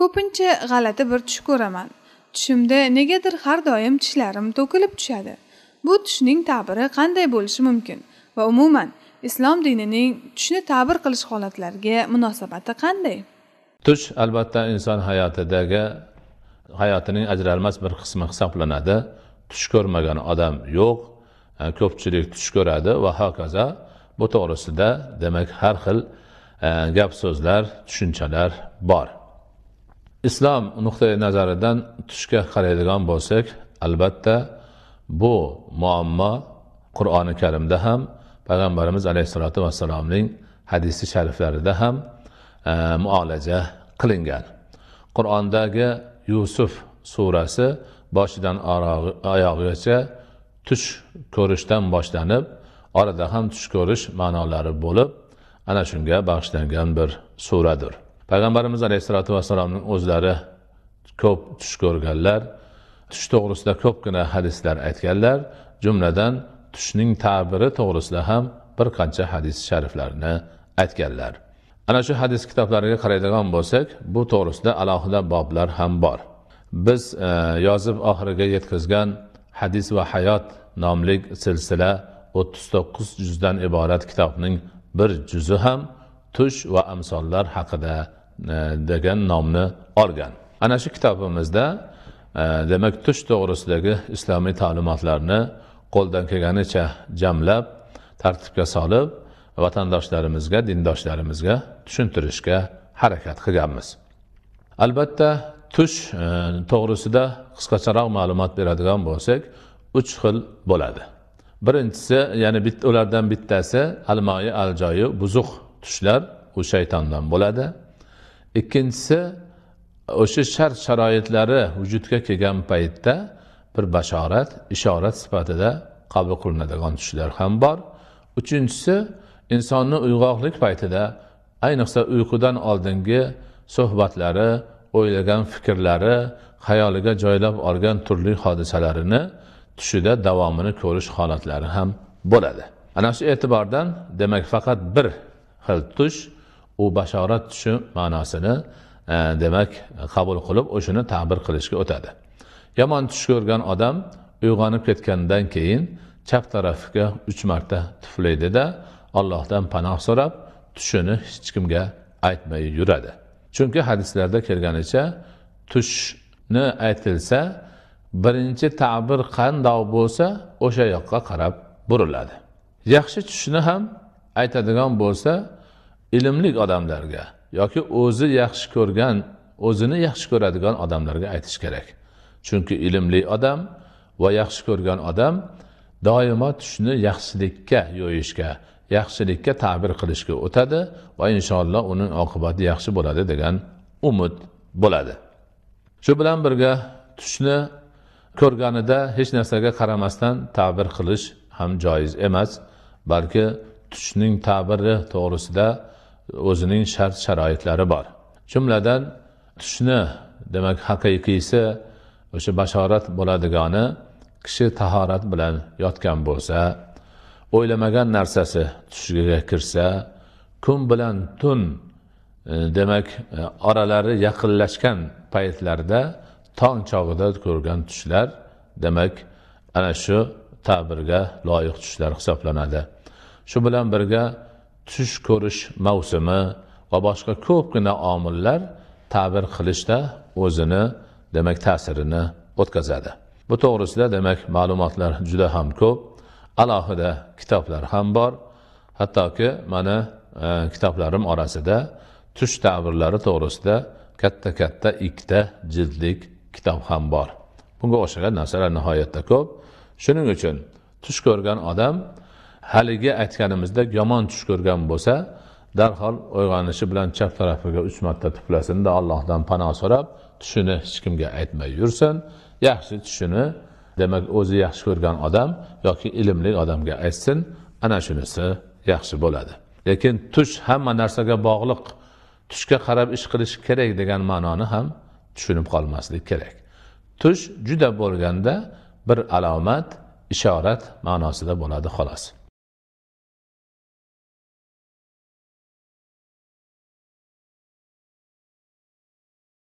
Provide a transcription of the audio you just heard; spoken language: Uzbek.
ko'pincha g'alati bir tush ko'raman tushimda negadir har doim tishlarim to'kilib tushadi bu tushning ta'biri qanday bo'lishi mumkin va umuman islom dinining tushni ta'bir qilish holatlariga munosabati qanday tush albatta inson hayotidagi hayotining ajralmas bir qismi hisoblanadi tush ko'rmagan odam yo'q e, ko'pchilik tush ko'radi va hokazo bu to'g'risida demak har xil e, gap so'zlar tushunchalar bor islom nuqtai nazaridan tushga qaraydigan bo'lsak albatta bu muammo qur'oni karimda ham payg'ambarimiz alayhissalotu vassalomning hadisi shariflarida ham e, muolaja qilingan qur'ondagi yusuf surasi boshidan oyog'igacha tush ko'rishdan boshlanib orada ham tush ko'rish ma'nolari bo'lib ana shunga bag'ishlangan bir suradir payg'ambarimiz alayhissalotu vassalomni o'zlari ko'p tush ko'rganlar tush to'g'risida ko'pgina hadislar aytganlar jumladan tushning ta'biri to'g'risida ham bir qancha hadis shariflarni aytganlar ana shu hadis kitoblariga qaraydigan bo'lsak bu to'g'risida alohida boblar ham bor biz e, yozib oxiriga yetkazgan hadis va hayot nomli silsila o'ttiz to'qqiz juzdan iborat kitobning bir juzi ham tush va amsollar haqida E, degan nomni olgan ana shu kitobimizda e, demak tush to'g'risidagi islomiy ta'limotlarni qo'ldan kelganicha jamlab tartibga solib vatandoshlarimizga dindoshlarimizga tushuntirishga harakat qilganmiz albatta tush e, to'g'risida qisqacharoq ma'lumot beradigan bo'lsak uch xil bo'ladi birinchisi ya'ni bit, ulardan bittasi almoyi aljoyi buzuq tushlar u shaytondan bo'ladi ikkinchisi o'sha shart sharoitlari vujudga kelgan paytda bir bashorat ishorat sifatida qabul qilinadigan tushlar ham bor uchinchisi insonni uyg'oqlik paytida ayniqsa uyqudan oldingi suhbatlari o'ylagan fikrlari xayoliga joylab olgan turli hodisalarini tushida davomini ko'rish holatlari ham bo'ladi ana shu e'tibordan demak faqat bir xil tush u bashorat tushi ma'nosini e, demak qabul qilib o'shani ta'bir qilishga o'tadi yomon tush ko'rgan odam uyg'onib ketgandan keyin chap tarafiga uch marta tuflaydida ollohdan panoh so'rab tushini hech kimga aytmay yuradi chunki hadislarda kelganicha tushni aytilsa birinchi ta'bir qandoq bo'lsa o'sha yoqqa qarab buriladi yaxshi tushni ham aytadigan bo'lsa ilmli odamlarga yoki o'zi yaxshi ko'rgan o'zini yaxshi ko'radigan odamlarga aytish kerak chunki ilmli odam va yaxshi ko'rgan odam doimo tushni yaxshilikka yo'yishga yaxshilikka ta'bir qilishga o'tadi va inshaalloh uning oqibati yaxshi bo'ladi degan umid bo'ladi shu bilan birga tushni ko'rganida hech narsaga qaramasdan ta'bir qilish ham joiz emas balki tushning ta'biri to'g'risida o'zining shart sharoitlari bor jumladan tushni demak haqiqiysi o'sha bashorat bo'ladigani kishi tahorat bilan yotgan bo'lsa o'ylamagan narsasi tushiga kirsa kun bilan tun e, demak e, oralari yaqinlashgan paytlarda tong chog'ida ko'rgan tushlar demak ana shu ta'birga loyiq tushlar hisoblanadi shu bilan birga tush ko'rish mavsumi va boshqa ko'pgina omillar ta'bir qilishda o'zini demak ta'sirini o'tkazadi bu to'g'risida demak ma'lumotlar juda ham ko'p alohida kitoblar ham bor hattoki mani e, kitoblarim orasida tush ta'birlari to'g'risida katta katta ikkita jildlik kitob ham bor bunga o'xshagan narsalar nihoyatda ko'p shuning uchun tush ko'rgan odam haligi aytganimizdek yomon tush ko'rgan bo'lsa darhol uyg'onishi bilan chap tarafiga uch marta tuflasinda allohdan panoh so'rab tushini hech kimga aytmay yursin yaxshi tushini demak o'zi yaxshi ko'rgan odam yoki ilmli odamga aytsin ana shunisi yaxshi bo'ladi lekin tush hamma narsaga bog'liq tushga qarab ish qilish kerak degan ma'noni ham tushunib qolmaslik kerak tush juda bo'lganda bir alomat ishorat ma'nosida bo'ladi xolos